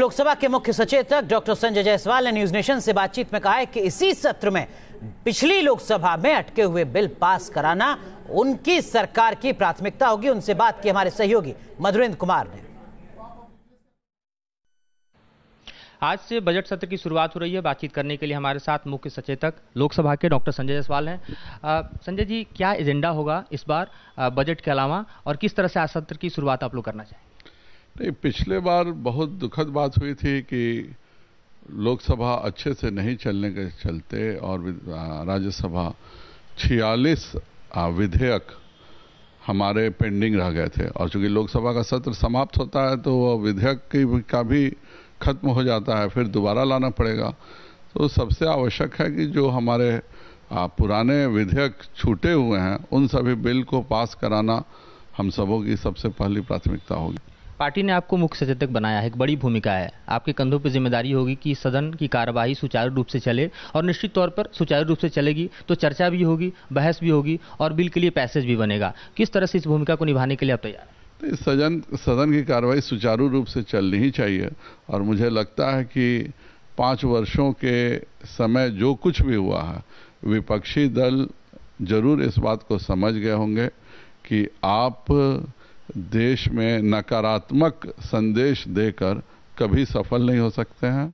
लोकसभा के मुख्य सचेतक डॉक्टर संजय जायसवाल ने न्यूज नेशन से बातचीत में कहा है कि इसी सत्र में पिछली लोकसभा में अटके हुए बिल पास कराना उनकी सरकार की प्राथमिकता होगी उनसे बात की हमारे सहयोगी मधुरेंद्र कुमार ने आज से बजट सत्र की शुरुआत हो रही है बातचीत करने के लिए हमारे साथ मुख्य सचेतक लोकसभा के डॉक्टर संजय जायसवाल हैं संजय जी क्या एजेंडा होगा इस बार बजट के अलावा और किस तरह से आज सत्र की शुरुआत आप लोग करना चाहेंगे नहीं पिछले बार बहुत दुखद बात हुई थी कि लोकसभा अच्छे से नहीं चलने के चलते और राज्यसभा छियालीस विधेयक हमारे पेंडिंग रह गए थे और चूंकि लोकसभा का सत्र समाप्त होता है तो वह विधेयक की का भी खत्म हो जाता है फिर दोबारा लाना पड़ेगा तो सबसे आवश्यक है कि जो हमारे पुराने विधेयक छूटे हुए हैं उन सभी बिल को पास कराना हम सबों की सबसे पहली प्राथमिकता होगी पार्टी ने आपको मुख्य सचेतक बनाया है एक बड़ी भूमिका है आपके कंधों पर जिम्मेदारी होगी कि सदन की कार्यवाही सुचारू रूप से चले और निश्चित तौर पर सुचारू रूप से चलेगी तो चर्चा भी होगी बहस भी होगी और बिल के लिए पैसेज भी बनेगा किस तरह से इस भूमिका को निभाने के लिए आप तैयार तो सदन सदन की कार्रवाई सुचारू रूप से चलनी ही चाहिए और मुझे लगता है कि पाँच वर्षों के समय जो कुछ भी हुआ है विपक्षी दल जरूर इस बात को समझ गए होंगे कि आप देश में नकारात्मक संदेश देकर कभी सफल नहीं हो सकते हैं